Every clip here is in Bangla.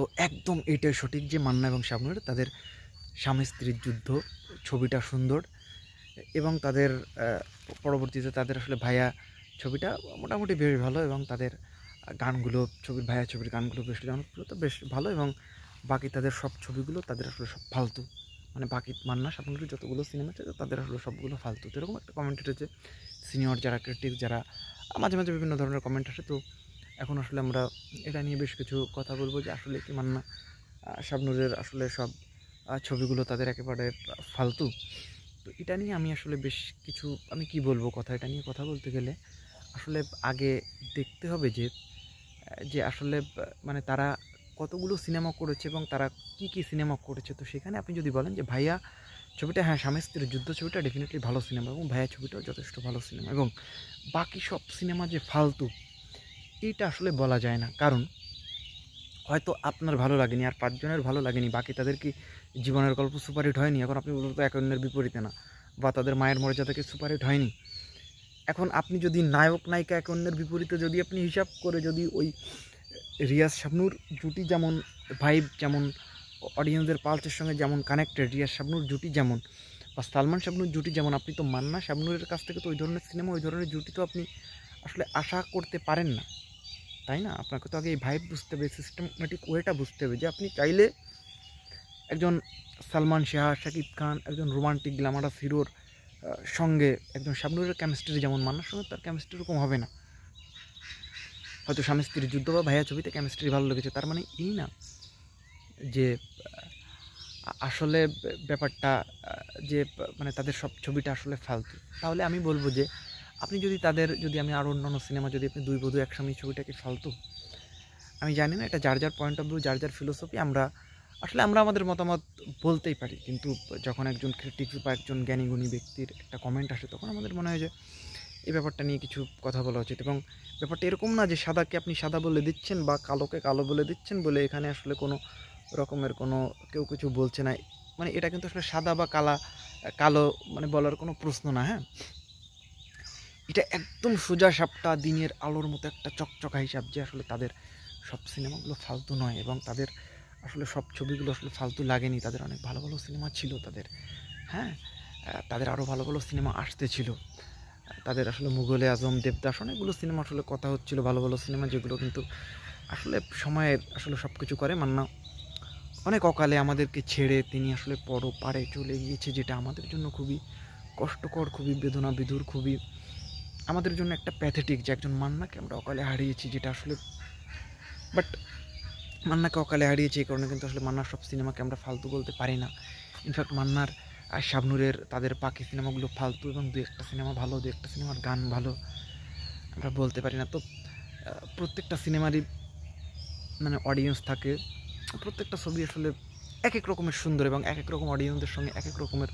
তো একদম এটাই সঠিক যে মান্না এবং শাবনুর তাদের স্বামী স্ত্রীর যুদ্ধ ছবিটা সুন্দর এবং তাদের পরবর্তীতে তাদের আসলে ভাইয়া ছবিটা মোটামুটি বেশ ভালো এবং তাদের গানগুলো ছবির ভাইয়া ছবির গানগুলো বেশ জনপ্রিয় তো বেশ ভালো এবং বাকি তাদের সব ছবিগুলো তাদের আসলে সব ফালতু মানে বাকি মান্না সাপনের যতগুলো সিনেমা আছে তাদের আসলে সবগুলো ফালতু এরকম একটা কমেন্ট এসেছে সিনিয়র যারা ক্রিটিক যারা মাঝে মাঝে বিভিন্ন ধরনের কমেন্ট আসে তো এখন আসলে আমরা এটা নিয়ে বেশ কিছু কথা বলবো যে আসলে কি মান্না শাবনুরের আসলে সব ছবিগুলো তাদের একেবারে ফালতু তো এটা নিয়ে আমি আসলে বেশ কিছু আমি কি বলবো কথা এটা নিয়ে কথা বলতে গেলে আসলে আগে দেখতে হবে যে যে আসলে মানে তারা কতগুলো সিনেমা করেছে এবং তারা কি কি সিনেমা করেছে তো সেখানে আপনি যদি বলেন যে ভাইয়া ছবিটা হ্যাঁ স্বামী স্ত্রীর যুদ্ধ ছবিটা ডেফিনেটলি ভালো সিনেমা এবং ভাইয়া ছবিটাও যথেষ্ট ভালো সিনেমা এবং বাকি সব সিনেমা যে ফালতু এটা আসলে বলা যায় না কারণ হয়তো আপনার ভালো লাগেনি আর পাঁচজনের ভালো লাগেনি বাকি তাদের কি জীবনের গল্প সুপারহিট হয়নি এখন আপনি বলুন তো এক অন্যের বিপরীতে না বা তাদের মায়ের মর্যাদাকে সুপারহিট হয়নি এখন আপনি যদি নায়ক নায়িকা এক অন্যের বিপরীতে যদি আপনি হিসাব করে যদি ওই রিয়াজ শাবনুর জুটি যেমন ভাইব যেমন অডিয়েন্সদের পালসের সঙ্গে যেমন কানেক্টেড রিয়াজ শাবনুর জুটি যেমন বা সালমান শাবনুর জুটি যেমন আপনি তো মান্না শাবনুরের কাছ থেকে তো ওই ধরনের সিনেমা ওই ধরনের জুটি তো আপনি আসলে আশা করতে পারেন না তাই না আপনাকে তো আগে এই ভাইব বুঝতে হবে সিস্টেমেটিক ওয়েটা বুঝতে হবে যে আপনি চাইলে একজন সালমান শাহ শাকিব খান একজন রোমান্টিক গ্ল্যামারাস হিরোর সঙ্গে একজন শাবনুরের কেমিস্ট্রি যেমন মানার সঙ্গে তার কেমিস্ট্রি ওরকম হবে না হয়তো স্বামী স্ত্রীর যুদ্ধ বা ভাইয়া ছবিতে কেমিস্ট্রি ভালো লেগেছে তার মানে এই না যে আসলে ব্যাপারটা যে মানে তাদের সব ছবিটা আসলে ফালতু তাহলে আমি বলবো যে আপনি যদি তাদের যদি আমি আরও অন্যান্য সিনেমা যদি আপনি দুই বধু একসঙ্গে ছবিটাকে ফালতু আমি জানি না এটা যার যার পয়েন্ট অফ ভিউ যার যার ফিলোসফি আমরা আসলে আমরা আমাদের মতামত বলতেই পারি কিন্তু যখন একজন ক্রিটিক্স বা একজন জ্ঞানীগুণী ব্যক্তির একটা কমেন্ট আসে তখন আমাদের মনে হয় যে এই ব্যাপারটা নিয়ে কিছু কথা বলা উচিত এবং ব্যাপারটা এরকম না যে সাদাকে আপনি সাদা বলে দিচ্ছেন বা কালোকে কালো বলে দিচ্ছেন বলে এখানে আসলে কোনো রকমের কোনো কেউ কিছু বলছে না মানে এটা কিন্তু আসলে সাদা বা কালা কালো মানে বলার কোনো প্রশ্ন না হ্যাঁ এটা একদম সোজা সাপটা দিনের আলোর মতো একটা চকচকা হিসাব যে আসলে তাদের সব সিনেমাগুলো ফালতু নয় এবং তাদের আসলে সব ছবিগুলো আসলে ফালতু লাগেনি তাদের অনেক ভালো ভালো সিনেমা ছিল তাদের হ্যাঁ তাদের আরও ভালো ভালো সিনেমা আসতে ছিল তাদের আসলে মুঘলে আজম দেবদাস অনেকগুলো সিনেমা আসলে কথা হচ্ছিল ভালো ভালো সিনেমা যেগুলো কিন্তু আসলে সময়ের আসলে সব কিছু করে মান্না অনেক অকালে আমাদেরকে ছেড়ে তিনি আসলে পাড়ে চলে গিয়েছে যেটা আমাদের জন্য খুবই কষ্টকর খুবই বেদনা বিধুর খুবই আমাদের জন্য একটা প্যাথেটিক যে একজন মান্নাকে আমরা অকালে হারিয়েছি যেটা আসলে বাট মান্নাকে অকালে হারিয়েছি এই কারণে কিন্তু আসলে মান্নার সব সিনেমাকে আমরা ফালতু বলতে পারি না ইনফ্যাক্ট মান্নার আর শাবনুরের তাদের পাখি সিনেমাগুলো ফালতু এবং দু একটা সিনেমা ভালো দু একটা সিনেমার গান ভালো আমরা বলতে পারি না তো প্রত্যেকটা সিনেমারই মানে অডিয়েন্স থাকে প্রত্যেকটা ছবি আসলে এক এক রকমের সুন্দর এবং এক এক রকম অডিয়েন্সদের সঙ্গে এক এক রকমের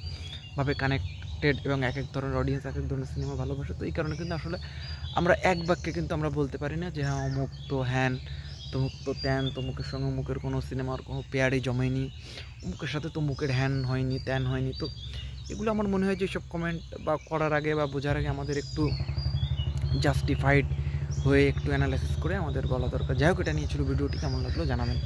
ভাবে কানেক্টেড এবং এক এক ধরনের অডিয়েন্স এক এক ধরনের সিনেমা ভালোবাসে তো এই কারণে কিন্তু আসলে আমরা এক বাক্যে কিন্তু আমরা বলতে পারি না যে হ্যাঁ অমুক তো হ্যান তমুক তো ত্যান তমুকের সঙ্গে অমুকের কোনো সিনেমার কোনো পেয়ারে জমেনি অমুকের সাথে তো মুখের হ্যান হয়নি ত্যান হয়নি তো এগুলো আমার মনে হয় যে সব কমেন্ট বা করার আগে বা বোঝার আগে আমাদের একটু জাস্টিফাইড হয়ে একটু অ্যানালাইসিস করে আমাদের বলা দরকার যাই হোক এটা নিয়ে ছিল ভিডিওটি কেমন লাগলো জানাবেন